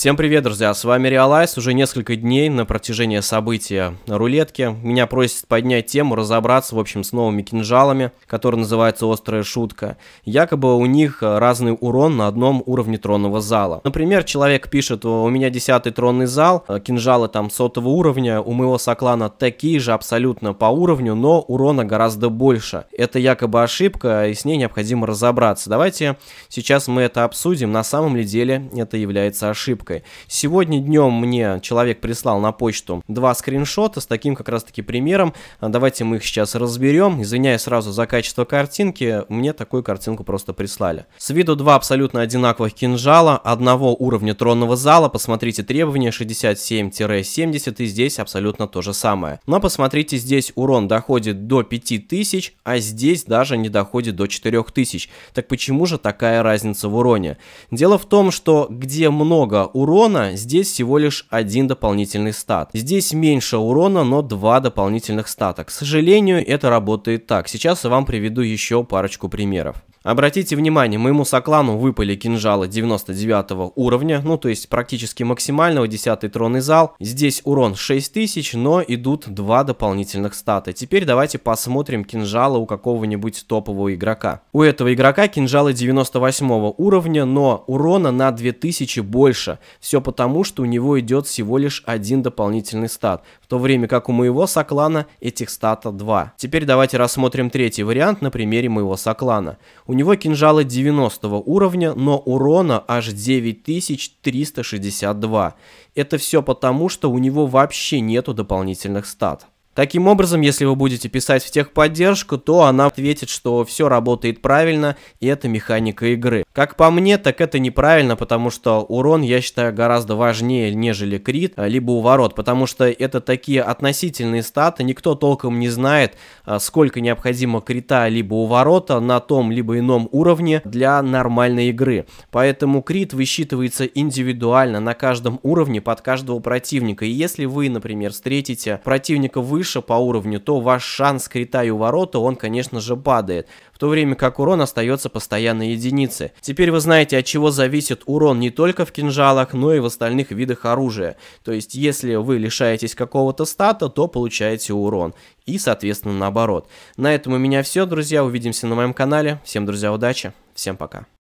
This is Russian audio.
Всем привет, друзья, с вами Реалайз. Уже несколько дней на протяжении события рулетки меня просят поднять тему, разобраться, в общем, с новыми кинжалами, которые называются «Острая шутка». Якобы у них разный урон на одном уровне тронного зала. Например, человек пишет, у меня 10 тронный зал, э, кинжалы там сотого уровня, у моего соклана такие же абсолютно по уровню, но урона гораздо больше. Это якобы ошибка, и с ней необходимо разобраться. Давайте сейчас мы это обсудим, на самом ли деле это является ошибкой картинкой. Сегодня днем мне человек прислал на почту два скриншота с таким как раз таки примером. А, давайте мы их сейчас разберем. Извиняюсь сразу за качество картинки, мне такую картинку просто прислали. С виду два абсолютно одинаковых кинжала, одного уровня тронного зала, посмотрите требования 67-70 и здесь абсолютно то же самое. Но посмотрите, здесь урон доходит до 5000, а здесь даже не доходит до 4000. Так почему же такая разница в уроне? Дело в том, что где много урона, здесь всего лишь один дополнительный стат. Здесь меньше урона, но два дополнительных стата. К сожалению, это работает так. Сейчас я вам приведу еще парочку примеров. Обратите внимание, моему соклану выпали кинжалы 99 уровня, ну то есть практически максимального, 10 тронный зал. Здесь урон 6000, но идут два дополнительных стата. Теперь давайте посмотрим кинжалы у какого-нибудь топового игрока. У этого игрока кинжалы 98 уровня, но урона на 2000 больше. Все потому, что у него идет всего лишь один дополнительный стат, в то время как у моего соклана этих стата 2. Теперь давайте рассмотрим третий вариант на примере моего соклана. У него кинжалы 90 уровня, но урона аж 9362. Это все потому, что у него вообще нету дополнительных стат. Таким образом, если вы будете писать в техподдержку, то она ответит, что все работает правильно, и это механика игры. Как по мне, так это неправильно, потому что урон, я считаю, гораздо важнее, нежели крит, а, либо уворот, потому что это такие относительные статы, никто толком не знает, а, сколько необходимо крита либо уворота на том либо ином уровне для нормальной игры. Поэтому крит высчитывается индивидуально на каждом уровне под каждого противника. И если вы, например, встретите противника выше, выше по уровню, то ваш шанс крита и уворота, он, конечно же, падает, в то время как урон остается постоянной единицы Теперь вы знаете, от чего зависит урон не только в кинжалах, но и в остальных видах оружия. То есть, если вы лишаетесь какого-то стата, то получаете урон. И, соответственно, наоборот. На этом у меня все, друзья. Увидимся на моем канале. Всем, друзья, удачи. Всем пока.